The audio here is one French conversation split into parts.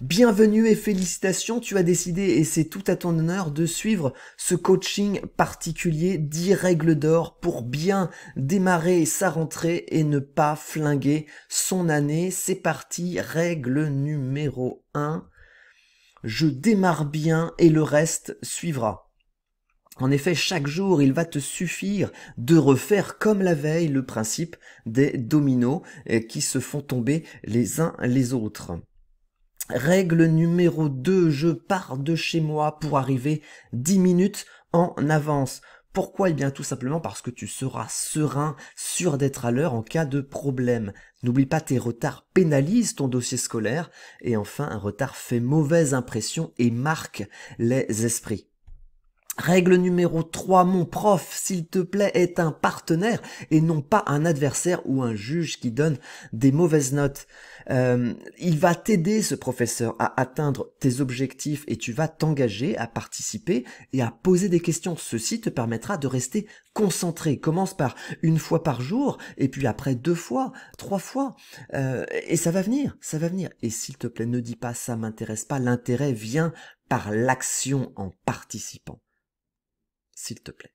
Bienvenue et félicitations, tu as décidé, et c'est tout à ton honneur, de suivre ce coaching particulier 10 règles d'or pour bien démarrer sa rentrée et ne pas flinguer son année. C'est parti, règle numéro 1. Je démarre bien et le reste suivra. En effet, chaque jour, il va te suffire de refaire comme la veille le principe des dominos qui se font tomber les uns les autres. Règle numéro 2, je pars de chez moi pour arriver 10 minutes en avance. Pourquoi Eh bien tout simplement parce que tu seras serein, sûr d'être à l'heure en cas de problème. N'oublie pas tes retards pénalisent ton dossier scolaire et enfin un retard fait mauvaise impression et marque les esprits. Règle numéro 3, mon prof, s'il te plaît, est un partenaire et non pas un adversaire ou un juge qui donne des mauvaises notes. Euh, il va t'aider, ce professeur, à atteindre tes objectifs et tu vas t'engager à participer et à poser des questions. Ceci te permettra de rester concentré. Commence par une fois par jour et puis après deux fois, trois fois. Euh, et ça va venir, ça va venir. Et s'il te plaît, ne dis pas ça m'intéresse pas. L'intérêt vient par l'action en participant s'il te plaît.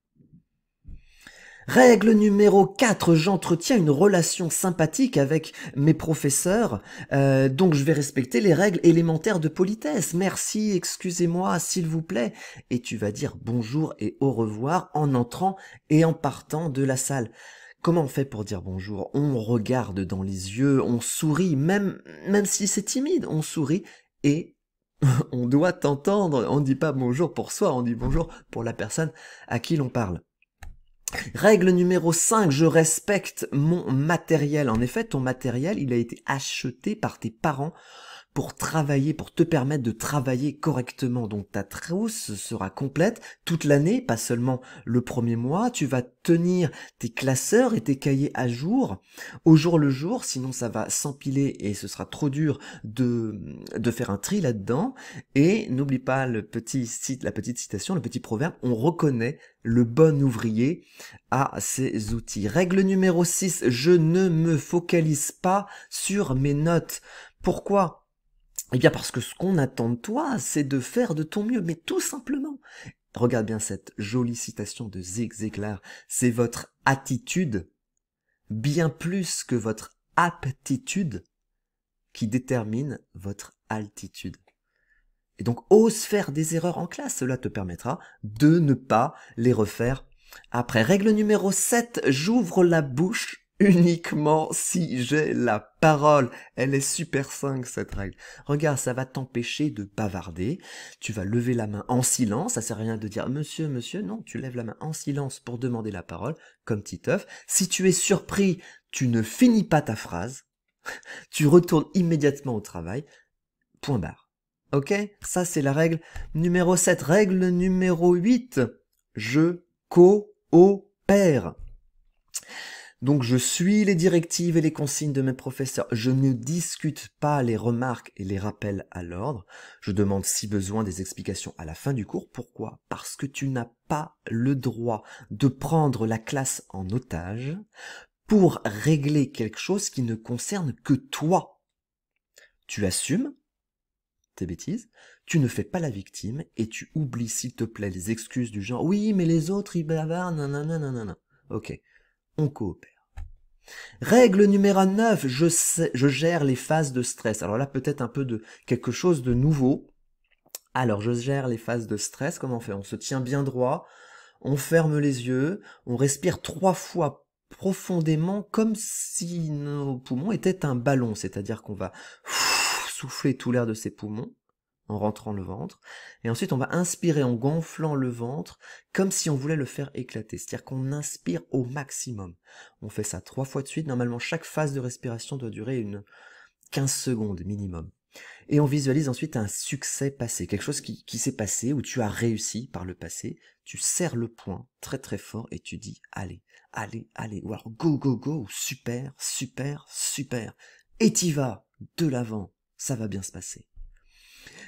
Règle numéro 4, j'entretiens une relation sympathique avec mes professeurs, euh, donc je vais respecter les règles élémentaires de politesse. Merci, excusez-moi, s'il vous plaît. Et tu vas dire bonjour et au revoir en entrant et en partant de la salle. Comment on fait pour dire bonjour On regarde dans les yeux, on sourit, même, même si c'est timide, on sourit et on doit t'entendre, on ne dit pas bonjour pour soi, on dit bonjour pour la personne à qui l'on parle. Règle numéro 5, je respecte mon matériel. En effet, ton matériel, il a été acheté par tes parents pour travailler, pour te permettre de travailler correctement. Donc ta trousse sera complète toute l'année, pas seulement le premier mois. Tu vas tenir tes classeurs et tes cahiers à jour, au jour le jour, sinon ça va s'empiler et ce sera trop dur de, de faire un tri là-dedans. Et n'oublie pas le petit site, la petite citation, le petit proverbe, on reconnaît le bon ouvrier à ses outils. Règle numéro 6, je ne me focalise pas sur mes notes. Pourquoi eh bien parce que ce qu'on attend de toi, c'est de faire de ton mieux, mais tout simplement. Regarde bien cette jolie citation de Zig Ziglar. C'est votre attitude, bien plus que votre aptitude, qui détermine votre altitude. Et donc, ose faire des erreurs en classe. Cela te permettra de ne pas les refaire après. Règle numéro 7, j'ouvre la bouche uniquement si j'ai la parole. Elle est super simple, cette règle. Regarde, ça va t'empêcher de bavarder. Tu vas lever la main en silence. Ça sert à rien de dire monsieur, monsieur. Non, tu lèves la main en silence pour demander la parole, comme Titeuf. Si tu es surpris, tu ne finis pas ta phrase. Tu retournes immédiatement au travail. Point barre. Ok? Ça, c'est la règle numéro 7. Règle numéro 8. Je coopère. Donc je suis les directives et les consignes de mes professeurs. Je ne discute pas les remarques et les rappels à l'ordre. Je demande si besoin des explications à la fin du cours. Pourquoi Parce que tu n'as pas le droit de prendre la classe en otage pour régler quelque chose qui ne concerne que toi. Tu assumes tes bêtises, tu ne fais pas la victime et tu oublies s'il te plaît les excuses du genre oui mais les autres ils bavardent non non Ok, on coopère. Règle numéro 9, je, je gère les phases de stress. Alors là, peut-être un peu de quelque chose de nouveau. Alors, je gère les phases de stress. Comment on fait On se tient bien droit, on ferme les yeux, on respire trois fois profondément comme si nos poumons étaient un ballon, c'est-à-dire qu'on va souffler tout l'air de ses poumons en rentrant le ventre. Et ensuite, on va inspirer en gonflant le ventre comme si on voulait le faire éclater. C'est-à-dire qu'on inspire au maximum. On fait ça trois fois de suite. Normalement, chaque phase de respiration doit durer une 15 secondes minimum. Et on visualise ensuite un succès passé, quelque chose qui, s'est passé, où tu as réussi par le passé, tu serres le poing très très fort et tu dis allez, allez, allez, ou alors go, go, go, super, super, super, et t'y vas, de l'avant, ça va bien se passer.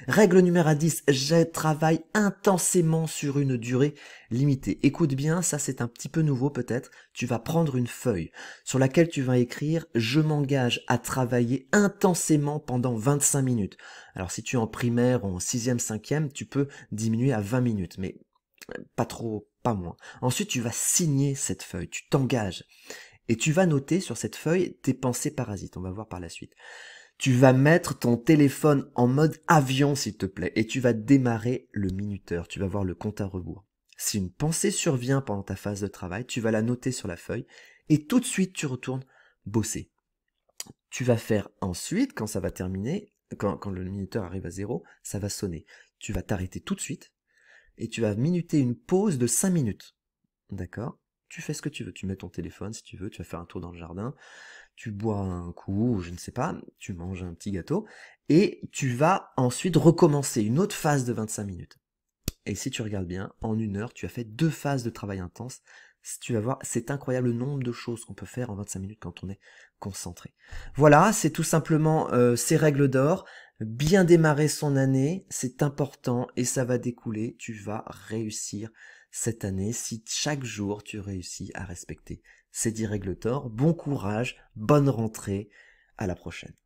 Règle numéro 10, je travaille intensément sur une durée limitée. Écoute bien, ça c'est un petit peu nouveau peut-être. Tu vas prendre une feuille sur laquelle tu vas écrire je m'engage à travailler intensément pendant 25 minutes. Alors si tu es en primaire ou en 6e, 5e, tu peux diminuer à 20 minutes, mais pas trop, pas moins. Ensuite, tu vas signer cette feuille, tu t'engages. Et tu vas noter sur cette feuille tes pensées parasites. On va voir par la suite tu vas mettre ton téléphone en mode avion, s'il te plaît, et tu vas démarrer le minuteur. Tu vas voir le compte à rebours. Si une pensée survient pendant ta phase de travail, tu vas la noter sur la feuille et tout de suite tu retournes bosser. Tu vas faire ensuite, quand ça va terminer, quand, le minuteur arrive à zéro, ça va sonner. Tu vas t'arrêter tout de suite et tu vas minuter une pause de 5 minutes. D'accord Tu fais ce que tu veux. Tu mets ton téléphone si tu veux, tu vas faire un tour dans le jardin, tu bois un coup, je ne sais pas, tu manges un petit gâteau, et tu vas ensuite recommencer une autre phase de 25 minutes. Et si tu regardes bien, en une heure, tu as fait deux phases de travail intense tu vas voir, c'est incroyable le nombre de choses qu'on peut faire en 25 minutes quand on est concentré. Voilà, c'est tout simplement euh, ces règles d'or. Bien démarrer son année, c'est important et ça va découler. Tu vas réussir cette année si chaque jour tu réussis à respecter ces 10 règles d'or. Bon courage, bonne rentrée, à la prochaine.